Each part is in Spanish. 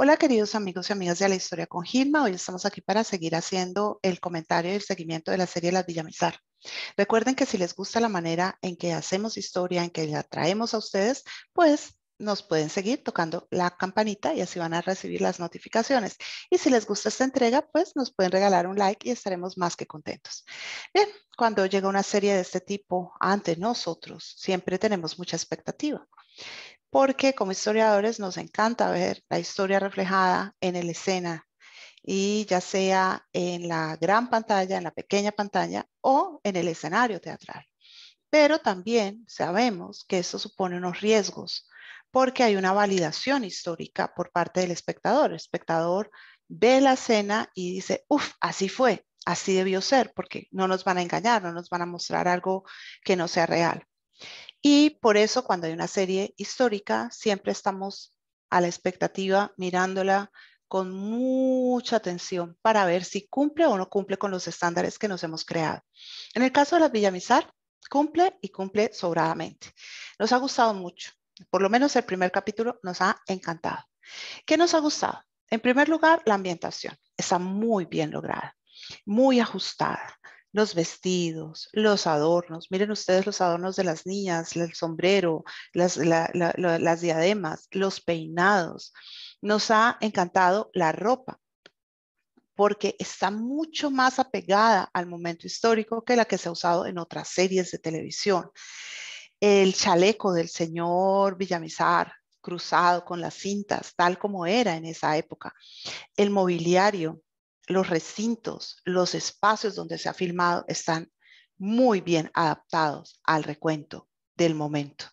Hola queridos amigos y amigas de la historia con Gilma, hoy estamos aquí para seguir haciendo el comentario y el seguimiento de la serie Las Villamizar. Recuerden que si les gusta la manera en que hacemos historia, en que la traemos a ustedes, pues nos pueden seguir tocando la campanita y así van a recibir las notificaciones. Y si les gusta esta entrega, pues nos pueden regalar un like y estaremos más que contentos. Bien, cuando llega una serie de este tipo ante nosotros, siempre tenemos mucha expectativa porque como historiadores nos encanta ver la historia reflejada en el escena y ya sea en la gran pantalla, en la pequeña pantalla o en el escenario teatral. Pero también sabemos que eso supone unos riesgos porque hay una validación histórica por parte del espectador. El espectador ve la escena y dice, uff, así fue, así debió ser, porque no nos van a engañar, no nos van a mostrar algo que no sea real. Y por eso cuando hay una serie histórica, siempre estamos a la expectativa, mirándola con mucha atención para ver si cumple o no cumple con los estándares que nos hemos creado. En el caso de las Villamizar, cumple y cumple sobradamente. Nos ha gustado mucho, por lo menos el primer capítulo nos ha encantado. ¿Qué nos ha gustado? En primer lugar, la ambientación. Está muy bien lograda, muy ajustada los vestidos, los adornos. Miren ustedes los adornos de las niñas, el sombrero, las, diademas, los peinados. Nos ha encantado la ropa porque está mucho más apegada al momento histórico que la que se ha usado en otras series de televisión. El chaleco del señor Villamizar, cruzado con las cintas, tal como era en esa época. El mobiliario, los recintos, los espacios donde se ha filmado están muy bien adaptados al recuento del momento.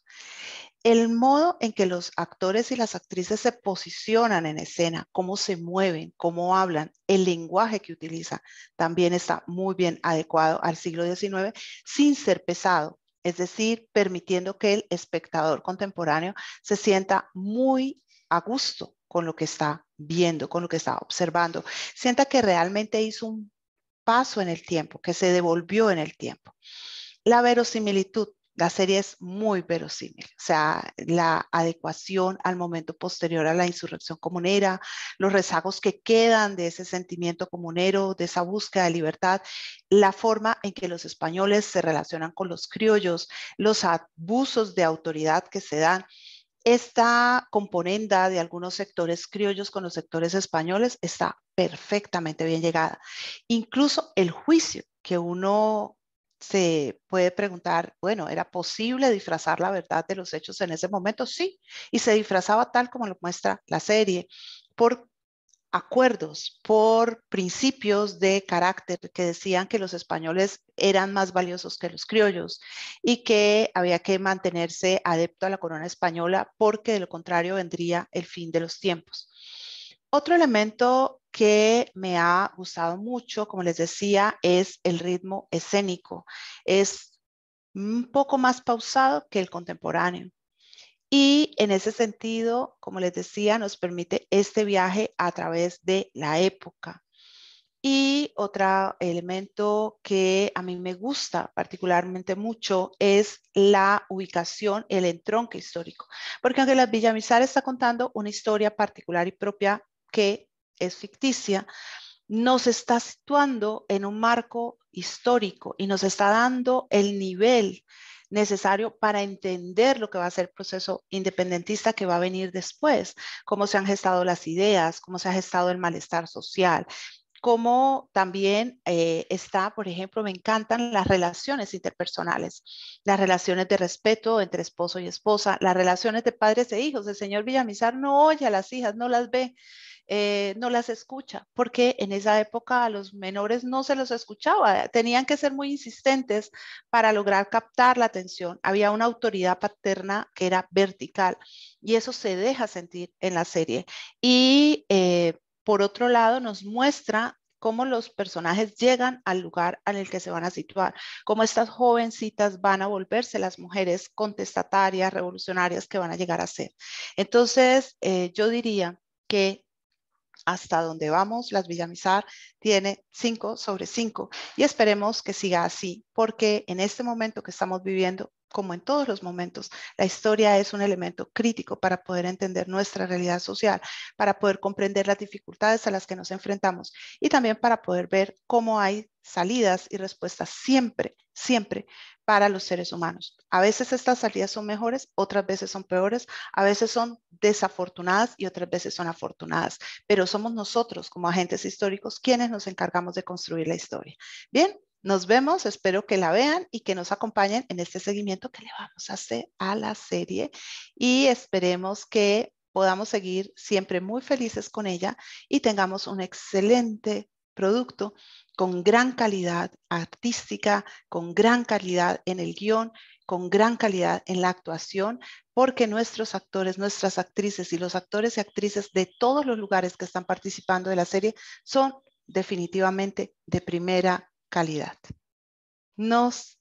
El modo en que los actores y las actrices se posicionan en escena, cómo se mueven, cómo hablan, el lenguaje que utiliza también está muy bien adecuado al siglo XIX sin ser pesado, es decir, permitiendo que el espectador contemporáneo se sienta muy a gusto con lo que está viendo, con lo que está observando. Sienta que realmente hizo un paso en el tiempo, que se devolvió en el tiempo. La verosimilitud. La serie es muy verosímil, o sea, la adecuación al momento posterior a la insurrección comunera, los rezagos que quedan de ese sentimiento comunero, de esa búsqueda de libertad, la forma en que los españoles se relacionan con los criollos, los abusos de autoridad que se dan, esta componenda de algunos sectores criollos con los sectores españoles está perfectamente bien llegada. Incluso el juicio que uno se puede preguntar, bueno, ¿era posible disfrazar la verdad de los hechos en ese momento? Sí, y se disfrazaba tal como lo muestra la serie, por acuerdos por principios de carácter que decían que los españoles eran más valiosos que los criollos y que había que mantenerse adepto a la corona española porque de lo contrario vendría el fin de los tiempos. Otro elemento que me ha gustado mucho, como les decía, es el ritmo escénico. Es un poco más pausado que el contemporáneo. Y en ese sentido, como les decía, nos permite este viaje a través de la época. Y otro elemento que a mí me gusta particularmente mucho es la ubicación, el entronque histórico. Porque aunque la Villamizar está contando una historia particular y propia que es ficticia, nos está situando en un marco histórico y nos está dando el nivel necesario para entender lo que va a ser el proceso independentista que va a venir después, cómo se han gestado las ideas, cómo se ha gestado el malestar social, cómo también eh, está, por ejemplo, me encantan las relaciones interpersonales, las relaciones de respeto entre esposo y esposa, las relaciones de padres e hijos. El señor Villamizar no oye a las hijas, no las ve. Eh, no las escucha, porque en esa época a los menores no se los escuchaba, tenían que ser muy insistentes para lograr captar la atención. Había una autoridad paterna que era vertical y eso se deja sentir en la serie. Y eh, por otro lado, nos muestra cómo los personajes llegan al lugar en el que se van a situar, cómo estas jovencitas van a volverse las mujeres contestatarias, revolucionarias que van a llegar a ser. Entonces, eh, yo diría que hasta donde vamos, Las Villamizar tiene 5 sobre 5 y esperemos que siga así, porque en este momento que estamos viviendo, como en todos los momentos, la historia es un elemento crítico para poder entender nuestra realidad social, para poder comprender las dificultades a las que nos enfrentamos y también para poder ver cómo hay salidas y respuestas siempre, siempre para los seres humanos. A veces estas salidas son mejores, otras veces son peores, a veces son desafortunadas y otras veces son afortunadas, pero somos nosotros como agentes históricos quienes nos encargamos de construir la historia. Bien, nos vemos, espero que la vean y que nos acompañen en este seguimiento que le vamos a hacer a la serie y esperemos que podamos seguir siempre muy felices con ella y tengamos un excelente producto con gran calidad artística, con gran calidad en el guión, con gran calidad en la actuación, porque nuestros actores, nuestras actrices y los actores y actrices de todos los lugares que están participando de la serie son definitivamente de primera calidad. Nos